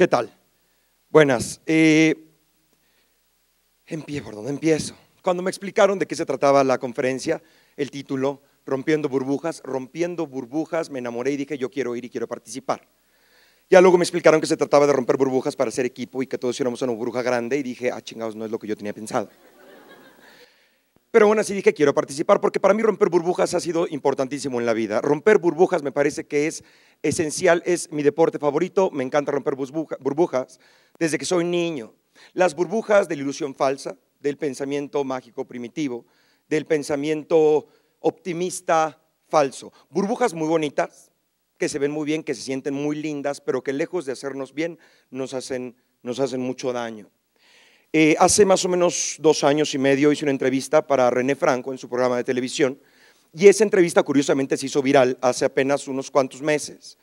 ¿Qué tal? Buenas. Eh, empiezo, empiezo? Cuando me explicaron de qué se trataba la conferencia, el título, Rompiendo burbujas, rompiendo burbujas, me enamoré y dije, yo quiero ir y quiero participar. Ya luego me explicaron que se trataba de romper burbujas para hacer equipo y que todos éramos una burbuja grande y dije, ah, chingados, no es lo que yo tenía pensado. Pero bueno, así dije, quiero participar, porque para mí romper burbujas ha sido importantísimo en la vida. Romper burbujas me parece que es esencial, es mi deporte favorito, me encanta romper burbujas desde que soy niño. Las burbujas de la ilusión falsa, del pensamiento mágico primitivo, del pensamiento optimista falso. Burbujas muy bonitas, que se ven muy bien, que se sienten muy lindas, pero que lejos de hacernos bien, nos hacen, nos hacen mucho daño. Eh, hace más o menos dos años y medio hice una entrevista para René Franco en su programa de televisión y esa entrevista curiosamente se hizo viral hace apenas unos cuantos meses.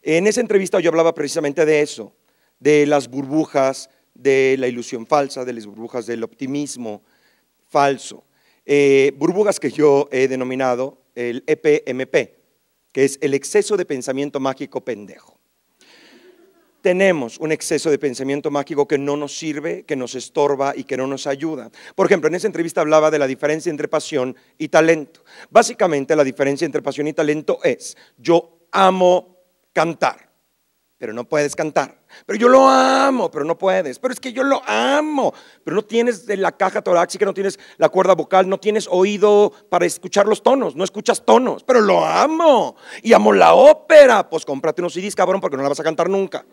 En esa entrevista yo hablaba precisamente de eso, de las burbujas de la ilusión falsa, de las burbujas del optimismo falso. Eh, burbujas que yo he denominado el EPMP, que es el exceso de pensamiento mágico pendejo tenemos un exceso de pensamiento mágico que no nos sirve, que nos estorba y que no nos ayuda. Por ejemplo, en esa entrevista hablaba de la diferencia entre pasión y talento. Básicamente la diferencia entre pasión y talento es, yo amo cantar, pero no puedes cantar. Pero yo lo amo, pero no puedes. Pero es que yo lo amo, pero no tienes la caja torácica, no tienes la cuerda vocal, no tienes oído para escuchar los tonos, no escuchas tonos, pero lo amo. Y amo la ópera, pues cómprate unos CDs, cabrón, porque no la vas a cantar nunca.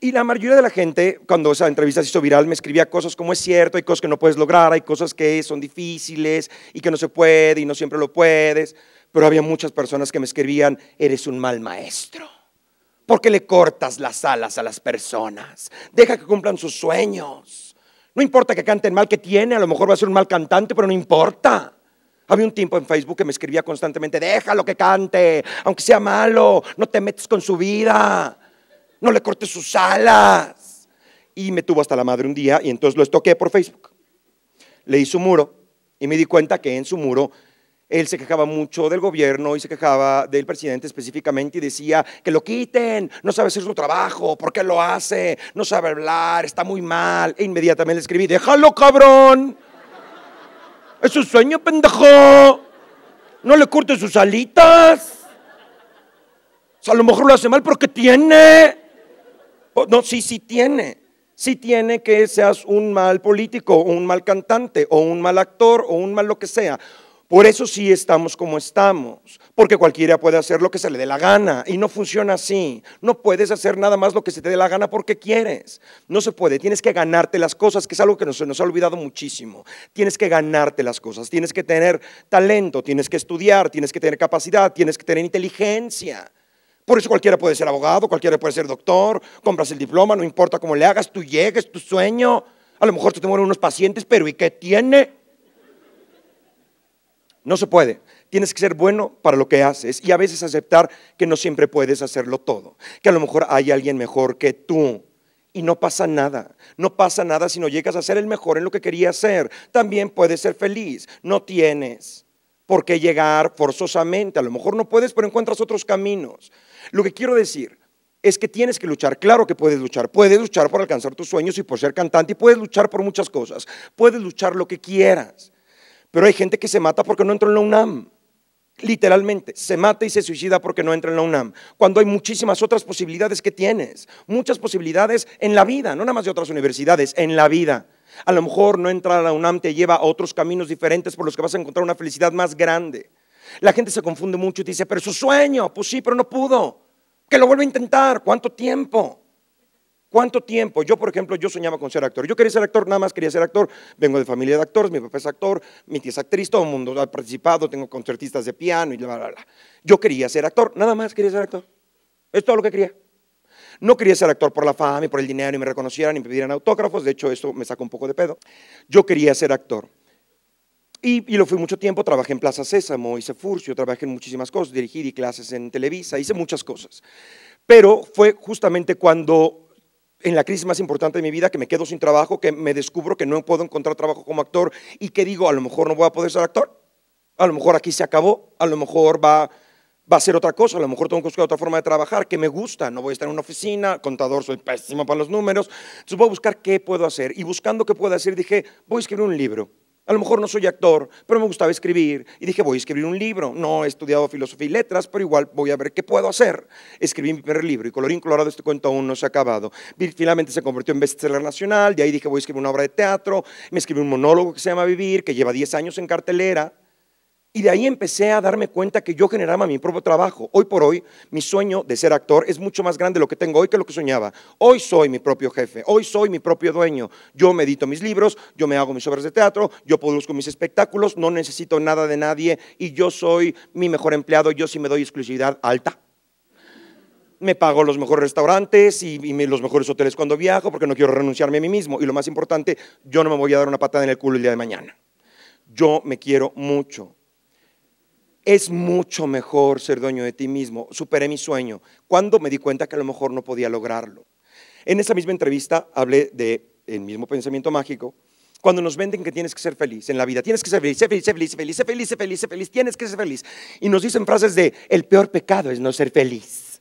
Y la mayoría de la gente, cuando esa entrevista se hizo viral, me escribía cosas como es cierto, hay cosas que no puedes lograr, hay cosas que son difíciles y que no se puede y no siempre lo puedes. Pero había muchas personas que me escribían, eres un mal maestro. ¿Por qué le cortas las alas a las personas? Deja que cumplan sus sueños. No importa que canten mal que tiene, a lo mejor va a ser un mal cantante, pero no importa. Había un tiempo en Facebook que me escribía constantemente, déjalo que cante, aunque sea malo, no te metes con su vida no le cortes sus alas. Y me tuvo hasta la madre un día y entonces lo estoqué por Facebook. Leí su muro y me di cuenta que en su muro él se quejaba mucho del gobierno y se quejaba del presidente específicamente y decía que lo quiten, no sabe hacer su trabajo, ¿por qué lo hace? No sabe hablar, está muy mal. E inmediatamente le escribí, déjalo cabrón. Es su sueño, pendejo. No le cortes sus alitas. O sea, a lo mejor lo hace mal porque tiene. Oh, no, sí, sí tiene. Sí tiene que seas un mal político, o un mal cantante, o un mal actor, o un mal lo que sea. Por eso sí estamos como estamos, porque cualquiera puede hacer lo que se le dé la gana y no funciona así. No puedes hacer nada más lo que se te dé la gana porque quieres. No se puede, tienes que ganarte las cosas, que es algo que nos, nos ha olvidado muchísimo. Tienes que ganarte las cosas, tienes que tener talento, tienes que estudiar, tienes que tener capacidad, tienes que tener inteligencia. Por eso cualquiera puede ser abogado, cualquiera puede ser doctor, compras el diploma, no importa cómo le hagas, tú llegues, tu sueño. A lo mejor te mueren unos pacientes, pero ¿y qué tiene? No se puede. Tienes que ser bueno para lo que haces y a veces aceptar que no siempre puedes hacerlo todo, que a lo mejor hay alguien mejor que tú. Y no pasa nada, no pasa nada si no llegas a ser el mejor en lo que querías ser. También puedes ser feliz, no tienes por qué llegar forzosamente. A lo mejor no puedes, pero encuentras otros caminos. Lo que quiero decir es que tienes que luchar. Claro que puedes luchar. Puedes luchar por alcanzar tus sueños y por ser cantante y puedes luchar por muchas cosas. Puedes luchar lo que quieras. Pero hay gente que se mata porque no entra en la UNAM. Literalmente, se mata y se suicida porque no entra en la UNAM, cuando hay muchísimas otras posibilidades que tienes, muchas posibilidades en la vida, no nada más de otras universidades, en la vida. A lo mejor no entrar a la UNAM te lleva a otros caminos diferentes por los que vas a encontrar una felicidad más grande. La gente se confunde mucho y dice, pero su sueño, pues sí, pero no pudo. Que lo vuelva a intentar, ¿cuánto tiempo? ¿Cuánto tiempo? Yo, por ejemplo, yo soñaba con ser actor. Yo quería ser actor, nada más quería ser actor. Vengo de familia de actores, mi papá es actor, mi tía es actriz, todo el mundo ha participado, tengo concertistas de piano y bla, bla, bla. Yo quería ser actor, nada más quería ser actor. Es todo lo que quería. No quería ser actor por la fama y por el dinero y me reconocieran y me pidieran autógrafos. De hecho, esto me sacó un poco de pedo. Yo quería ser actor. Y, lo fui mucho tiempo, trabajé en Plaza Sésamo, hice Furcio, trabajé en muchísimas cosas, dirigí clases en Televisa, hice muchas cosas. Pero fue justamente cuando en la crisis más importante de mi vida, que me quedo sin trabajo, que me descubro que no puedo encontrar trabajo como actor y que digo, a lo mejor no voy a poder ser actor, a lo mejor aquí se acabó, a lo mejor va, va a ser otra cosa, a lo mejor tengo que buscar otra forma de trabajar que me gusta, no voy a estar en una oficina, contador, soy pésimo para los números, entonces voy a buscar qué puedo hacer. Y buscando qué puedo hacer dije, voy a escribir un libro. A lo mejor no soy actor, pero me gustaba escribir. Y dije, voy a escribir un libro. No he estudiado filosofía y letras, pero igual voy a ver qué puedo hacer. Escribí mi primer libro y colorín colorado este cuento aún no se ha acabado. Finalmente se convirtió en bestseller nacional. De ahí dije, voy a escribir una obra de teatro. Me escribí un monólogo que se llama Vivir, que lleva 10 años en cartelera. Y de ahí empecé a darme cuenta que yo generaba mi propio trabajo. Hoy por hoy, mi sueño de ser actor es mucho más grande lo que tengo hoy que lo que soñaba. Hoy soy mi propio jefe, hoy soy mi propio dueño. Yo me edito mis libros, yo me hago mis obras de teatro, yo produzco mis espectáculos, no necesito nada de nadie y yo soy mi mejor empleado, yo sí me doy exclusividad alta me pago los mejores restaurantes y, y, los mejores hoteles cuando viajo porque no quiero renunciarme a mí mismo. Y lo más importante, yo no me voy a dar una patada en el culo el día de mañana. Yo me quiero mucho es mucho mejor ser dueño de ti mismo. Superé mi sueño. Cuando me di cuenta que a lo mejor no podía lograrlo. En esa misma entrevista hablé de el mismo pensamiento mágico. Cuando nos venden que tienes que ser feliz en la vida, tienes que ser feliz, ser feliz, feliz, feliz, feliz, feliz, tienes que ser feliz. Y nos dicen frases de el peor pecado es no ser feliz.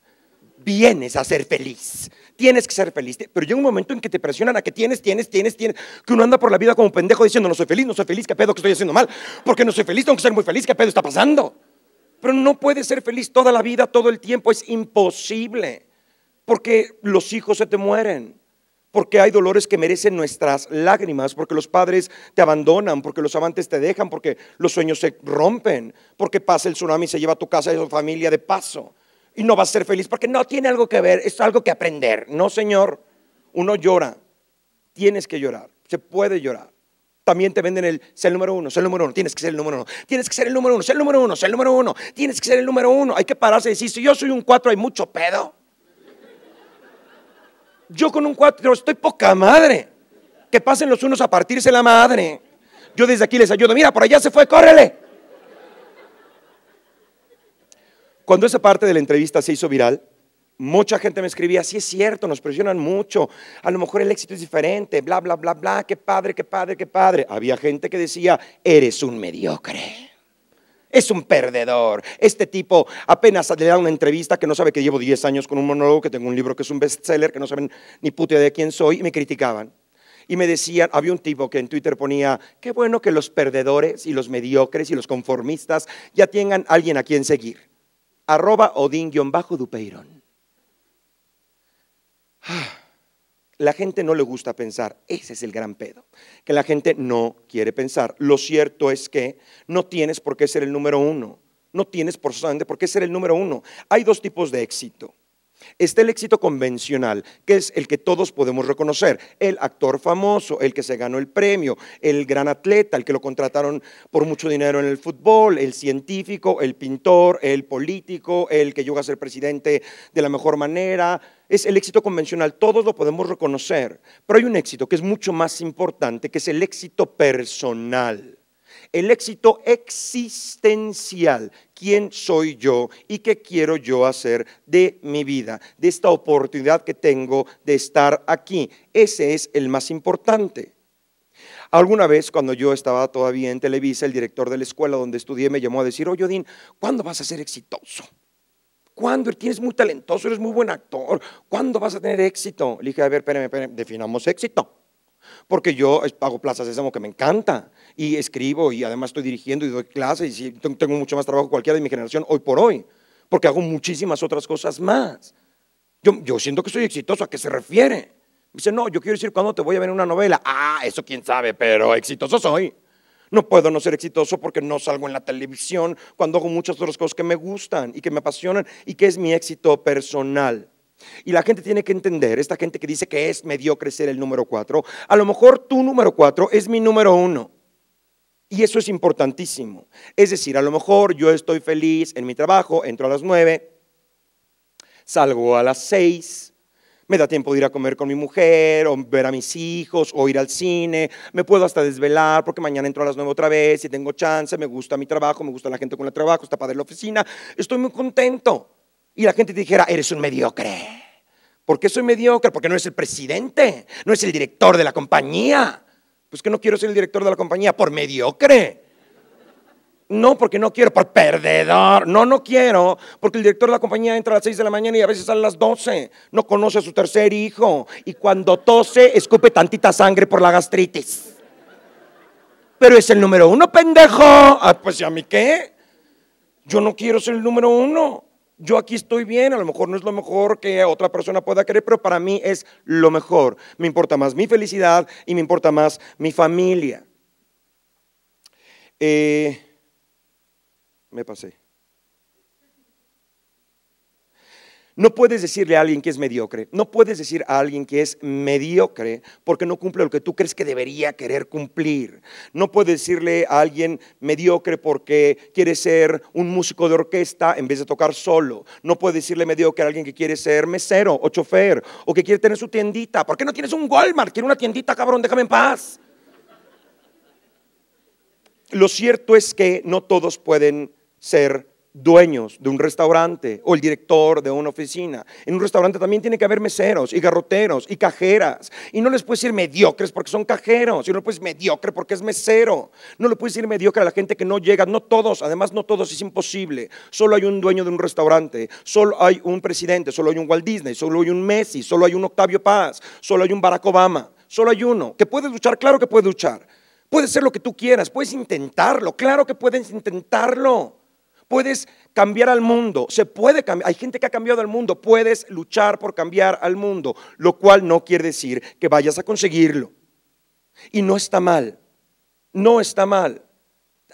Vienes a ser feliz tienes que ser feliz. Pero llega un momento en que te presionan a que tienes, tienes, tienes, tienes, que uno anda por la vida como un pendejo diciendo, no soy feliz, no soy feliz, qué pedo que estoy haciendo mal, porque no soy feliz, tengo que ser muy feliz, qué pedo está pasando. Pero no puedes ser feliz toda la vida, todo el tiempo, es imposible, porque los hijos se te mueren porque hay dolores que merecen nuestras lágrimas, porque los padres te abandonan, porque los amantes te dejan, porque los sueños se rompen, porque pasa el tsunami y se lleva a tu casa y a tu familia de paso y no va a ser feliz porque no tiene algo que ver, es algo que aprender. No, Señor, uno llora, tienes que llorar, se puede llorar. También te venden el ser el número uno, ser el número uno, tienes que ser el número uno, tienes que ser el número uno, ser el número uno, ser el número uno, tienes que ser el número uno. Hay que pararse y decir, si yo soy un cuatro, hay mucho pedo. Yo con un cuatro estoy poca madre. Que pasen los unos a partirse la madre. Yo desde aquí les ayudo. Mira, por allá se fue, córrele. Cuando esa parte de la entrevista se hizo viral, mucha gente me escribía, sí es cierto, nos presionan mucho, a lo mejor el éxito es diferente, bla, bla, bla, bla, qué padre, qué padre, qué padre. Había gente que decía, eres un mediocre. Es un perdedor. Este tipo apenas le da una entrevista que no sabe que llevo 10 años con un monólogo, que tengo un libro que es un bestseller, que no saben ni puta de quién soy, y me criticaban. Y me decían, había un tipo que en Twitter ponía, qué bueno que los perdedores y los mediocres y los conformistas ya tengan alguien a quien seguir arroba odín Dupeirón. Ah, la gente no le gusta pensar, ese es el gran pedo, que la gente no quiere pensar. Lo cierto es que no tienes por qué ser el número uno, no tienes por, por qué ser el número uno. Hay dos tipos de éxito. Está el éxito convencional, que es el que todos podemos reconocer. El actor famoso, el que se ganó el premio, el gran atleta, el que lo contrataron por mucho dinero en el fútbol, el científico, el pintor, el político, el que llega a ser presidente de la mejor manera. Es el éxito convencional, todos lo podemos reconocer. Pero hay un éxito que es mucho más importante, que es el éxito personal el éxito existencial, quién soy yo y qué quiero yo hacer de mi vida, de esta oportunidad que tengo de estar aquí. Ese es el más importante. Alguna vez, cuando yo estaba todavía en Televisa, el director de la escuela donde estudié me llamó a decir, oye, Odín, ¿cuándo vas a ser exitoso? ¿Cuándo? Tienes muy talentoso, eres muy buen actor. ¿Cuándo vas a tener éxito? Le dije, a ver, espérame, espérame, definamos éxito porque yo hago es Sésamo que me encanta y escribo y además estoy dirigiendo y doy clases y tengo mucho más trabajo que cualquiera de mi generación hoy por hoy, porque hago muchísimas otras cosas más. Yo, siento que soy exitoso, ¿a qué se refiere? dice, no, yo quiero decir cuándo te voy a ver en una novela. Ah, eso quién sabe, pero exitoso soy. No puedo no ser exitoso porque no salgo en la televisión cuando hago muchas otras cosas que me gustan y que me apasionan y que es mi éxito personal. Y la gente tiene que entender, esta gente que dice que es mediocre crecer el número cuatro, a lo mejor tu número cuatro es mi número uno. Y eso es importantísimo. Es decir, a lo mejor yo estoy feliz en mi trabajo, entro a las nueve, salgo a las seis, me da tiempo de ir a comer con mi mujer, o ver a mis hijos, o ir al cine, me puedo hasta desvelar porque mañana entro a las nueve otra vez y tengo chance, me gusta mi trabajo, me gusta la gente con la trabajo, está padre la oficina, estoy muy contento y la gente te dijera, eres un mediocre. ¿Por qué soy mediocre? Porque no es el presidente, no es el director de la compañía. Pues que no quiero ser el director de la compañía por mediocre. No, porque no quiero, por perdedor. No, no quiero, porque el director de la compañía entra a las 6 de la mañana y a veces a las 12. No conoce a su tercer hijo y cuando tose escupe tantita sangre por la gastritis. Pero es el número uno, pendejo. Ah, pues ya a mí qué. Yo no quiero ser el número uno yo aquí estoy bien, a lo mejor no es lo mejor que otra persona pueda querer, pero para mí es lo mejor. Me importa más mi felicidad y me importa más mi familia. Eh, me pasé. No puedes decirle a alguien que es mediocre, no puedes decir a alguien que es mediocre porque no cumple lo que tú crees que debería querer cumplir. No puedes decirle a alguien mediocre porque quiere ser un músico de orquesta en vez de tocar solo. No puedes decirle mediocre a alguien que quiere ser mesero o chofer o que quiere tener su tiendita. ¿Por qué no tienes un Walmart? Quiero una tiendita, cabrón, déjame en paz. Lo cierto es que no todos pueden ser dueños de un restaurante o el director de una oficina. En un restaurante también tiene que haber meseros y garroteros y cajeras. Y no les puedes decir mediocres porque son cajeros. Y no les puedes decir mediocre porque es mesero. No le puedes decir mediocre a la gente que no llega. No todos, además no todos, es imposible. Solo hay un dueño de un restaurante. Solo hay un presidente. Solo hay un Walt Disney. Solo hay un Messi. Solo hay un Octavio Paz. Solo hay un Barack Obama. Solo hay uno. ¿Que puede luchar? Claro que puede luchar. Puedes ser lo que tú quieras. Puedes intentarlo. Claro que puedes intentarlo puedes cambiar al mundo, se puede cambiar, hay gente que ha cambiado al mundo, puedes luchar por cambiar al mundo, lo cual no quiere decir que vayas a conseguirlo. Y no está mal, no está mal.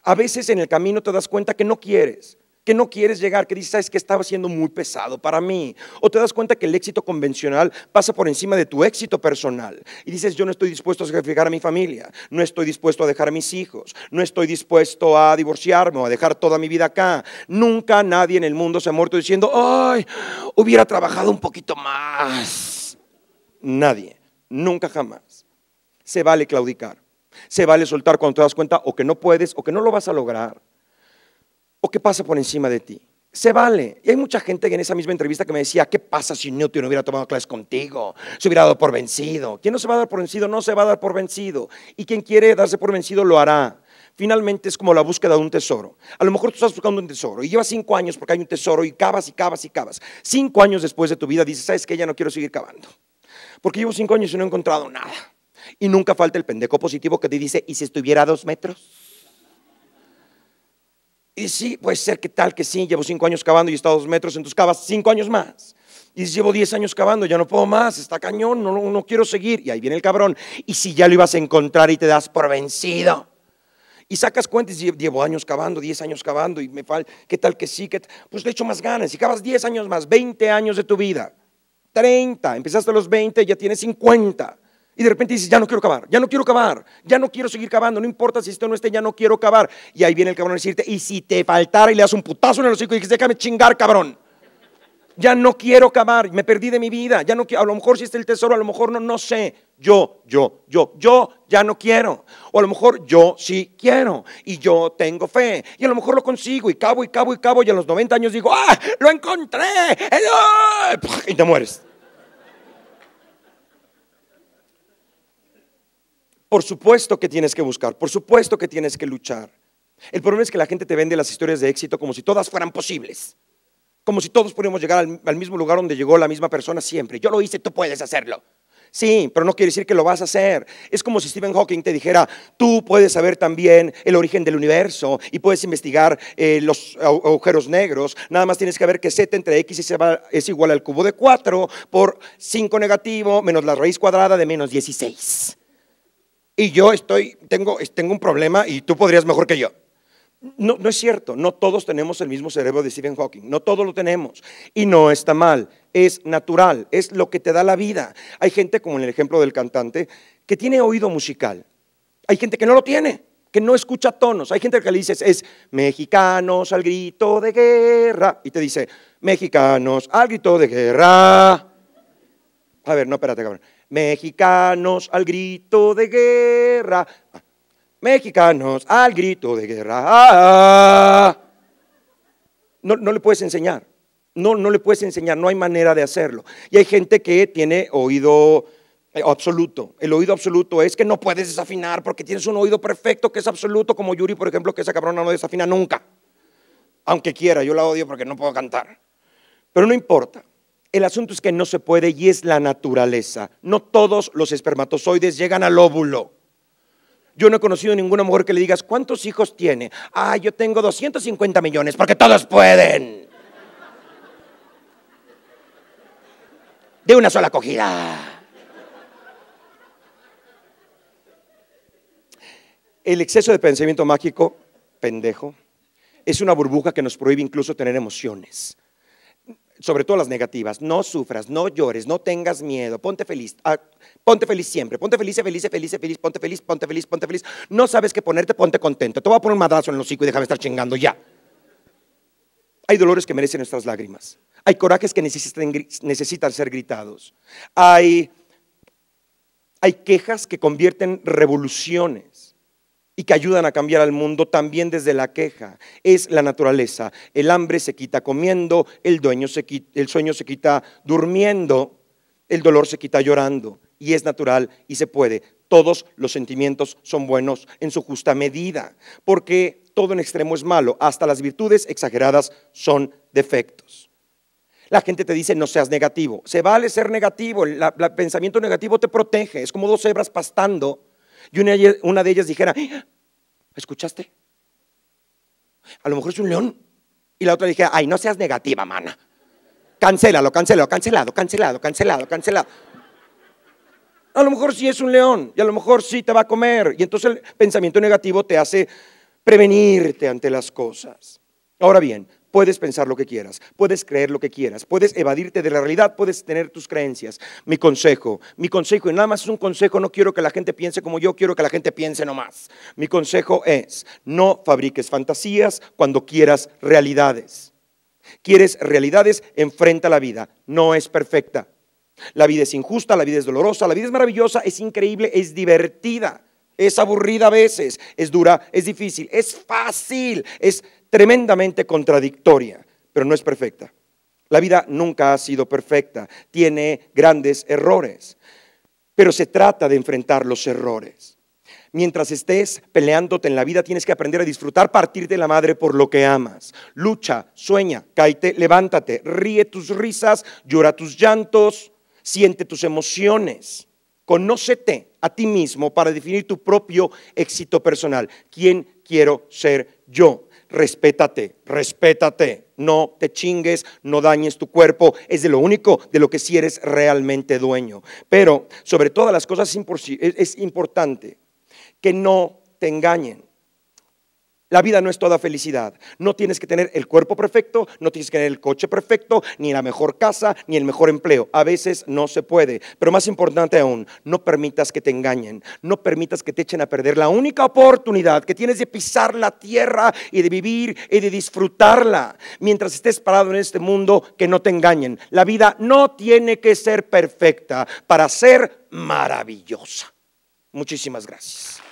A veces en el camino te das cuenta que no quieres, que no quieres llegar, que dices, sabes que estaba siendo muy pesado para mí. O te das cuenta que el éxito convencional pasa por encima de tu éxito personal. Y dices, yo no estoy dispuesto a sacrificar a mi familia, no estoy dispuesto a dejar a mis hijos, no estoy dispuesto a divorciarme o a dejar toda mi vida acá. Nunca nadie en el mundo se ha muerto diciendo, ay, hubiera trabajado un poquito más. Nadie, nunca jamás. Se vale claudicar, se vale soltar cuando te das cuenta o que no puedes o que no lo vas a lograr o qué pasa por encima de ti. Se vale. Y hay mucha gente que en esa misma entrevista que me decía, ¿qué pasa si Newton hubiera tomado clases contigo? Se hubiera dado por vencido. ¿Quién no se va a dar por vencido? No se va a dar por vencido. Y quien quiere darse por vencido lo hará. Finalmente es como la búsqueda de un tesoro. A lo mejor tú estás buscando un tesoro y llevas cinco años porque hay un tesoro y cavas y cavas y cavas. Cinco años después de tu vida dices, ¿sabes qué? Ya no quiero seguir cavando. Porque llevo cinco años y no he encontrado nada. Y nunca falta el pendejo positivo que te dice, ¿y si estuviera a dos metros? Y sí, puede ser que tal que sí, llevo cinco años cavando y he estado dos metros, tus cavas cinco años más. Y llevo diez años cavando, ya no puedo más, está cañón, no, no quiero seguir. Y ahí viene el cabrón. Y si ya lo ibas a encontrar y te das por vencido. Y sacas cuentas, llevo años cavando, diez años cavando y me falta, ¿qué tal que sí? Que pues le echo más ganas. Si cavas diez años más, veinte años de tu vida, treinta, empezaste a los veinte ya tienes cincuenta. Y de repente dices, ya no quiero cavar, ya no quiero cavar, ya no quiero seguir cavando, no importa si esto no esté, ya no quiero cavar. Y ahí viene el cabrón a decirte, y si te faltara y le das un putazo en el hocico y dices, déjame chingar, cabrón. Ya no quiero cavar, me perdí de mi vida, ya no quiero, a lo mejor si está el tesoro, a lo mejor no, no sé. Yo, yo, yo, yo ya no quiero. O a lo mejor yo sí quiero y yo tengo fe. Y a lo mejor lo consigo y cabo y cabo y cabo y a los 90 años digo, ¡ah! ¡Lo encontré! Y te mueres. Por supuesto que tienes que buscar, por supuesto que tienes que luchar. El problema es que la gente te vende las historias de éxito como si todas fueran posibles. Como si todos pudiéramos llegar al, mismo lugar donde llegó la misma persona siempre. Yo lo hice, tú puedes hacerlo. Sí, pero no quiere decir que lo vas a hacer. Es como si Stephen Hawking te dijera, tú puedes saber también el origen del universo y puedes investigar eh, los agujeros negros. Nada más tienes que ver que z entre x es igual al cubo de 4 por 5 negativo menos la raíz cuadrada de menos 16 y yo estoy, tengo, un problema y tú podrías mejor que yo. No, no es cierto, no todos tenemos el mismo cerebro de Stephen Hawking, no todos lo tenemos y no está mal, es natural, es lo que te da la vida. Hay gente, como en el ejemplo del cantante, que tiene oído musical, hay gente que no lo tiene, que no escucha tonos, hay gente que le dices es mexicanos al grito de guerra y te dice mexicanos al grito de guerra. A ver, no, espérate, cabrón. Mexicanos al grito de guerra. Mexicanos al grito de guerra. No, no le puedes enseñar. No, no le puedes enseñar, no hay manera de hacerlo. Y hay gente que tiene oído eh, absoluto. El oído absoluto es que no puedes desafinar porque tienes un oído perfecto que es absoluto, como Yuri, por ejemplo, que esa cabrona no desafina nunca. Aunque quiera, yo la odio porque no puedo cantar. Pero no importa. El asunto es que no se puede y es la naturaleza. No todos los espermatozoides llegan al óvulo. Yo no he conocido ninguna mujer que le digas, ¿cuántos hijos tiene? Ah, yo tengo 250 millones, porque todos pueden. De una sola cogida. El exceso de pensamiento mágico, pendejo, es una burbuja que nos prohíbe incluso tener emociones sobre todo las negativas, no sufras, no llores, no tengas miedo, ponte feliz, ah, ponte feliz siempre, ponte feliz, feliz, feliz, feliz, ponte feliz, ponte feliz, ponte feliz. No sabes qué ponerte, ponte contento. Te voy a poner un madrazo en el hocico y déjame estar chingando ya. Hay dolores que merecen nuestras lágrimas. Hay corajes que necesitan, ser gritados. Hay, hay quejas que convierten revoluciones y que ayudan a cambiar al mundo también desde la queja. Es la naturaleza. El hambre se quita comiendo, el, dueño el sueño se quita durmiendo, el dolor se quita llorando. Y es natural y se puede. Todos los sentimientos son buenos en su justa medida, porque todo en extremo es malo. Hasta las virtudes exageradas son defectos. La gente te dice no seas negativo. Se vale ser negativo. el pensamiento negativo te protege. Es como dos hebras pastando y una, de ellas dijera, ¡Ah! ¿escuchaste? A lo mejor es un león. Y la otra dijera, ay, no seas negativa, mana. Cancélalo, cancélalo, cancelado, cancelado, cancelado, cancelado. A lo mejor sí es un león y a lo mejor sí te va a comer. Y entonces el pensamiento negativo te hace prevenirte ante las cosas. Ahora bien, Puedes pensar lo que quieras, puedes creer lo que quieras, puedes evadirte de la realidad, puedes tener tus creencias. Mi consejo, mi consejo, y nada más es un consejo, no quiero que la gente piense como yo, quiero que la gente piense nomás. Mi consejo es, no fabriques fantasías cuando quieras realidades. Quieres realidades, enfrenta la vida, no es perfecta. La vida es injusta, la vida es dolorosa, la vida es maravillosa, es increíble, es divertida. Es aburrida a veces, es dura, es difícil, es fácil, es tremendamente contradictoria, pero no es perfecta. La vida nunca ha sido perfecta, tiene grandes errores, pero se trata de enfrentar los errores. Mientras estés peleándote en la vida, tienes que aprender a disfrutar, partir de la madre por lo que amas. Lucha, sueña, caíte, levántate, ríe tus risas, llora tus llantos, siente tus emociones, conócete a ti mismo para definir tu propio éxito personal. ¿Quién quiero ser yo? Respétate, respétate, no te chingues, no dañes tu cuerpo, es de lo único de lo que si sí eres realmente dueño. Pero sobre todas las cosas es importante que no te engañen. La vida no es toda felicidad. No tienes que tener el cuerpo perfecto, no tienes que tener el coche perfecto, ni la mejor casa, ni el mejor empleo. A veces no se puede. Pero más importante aún, no permitas que te engañen, no permitas que te echen a perder la única oportunidad que tienes de pisar la tierra y de vivir y de disfrutarla mientras estés parado en este mundo, que no te engañen. La vida no tiene que ser perfecta para ser maravillosa. Muchísimas gracias.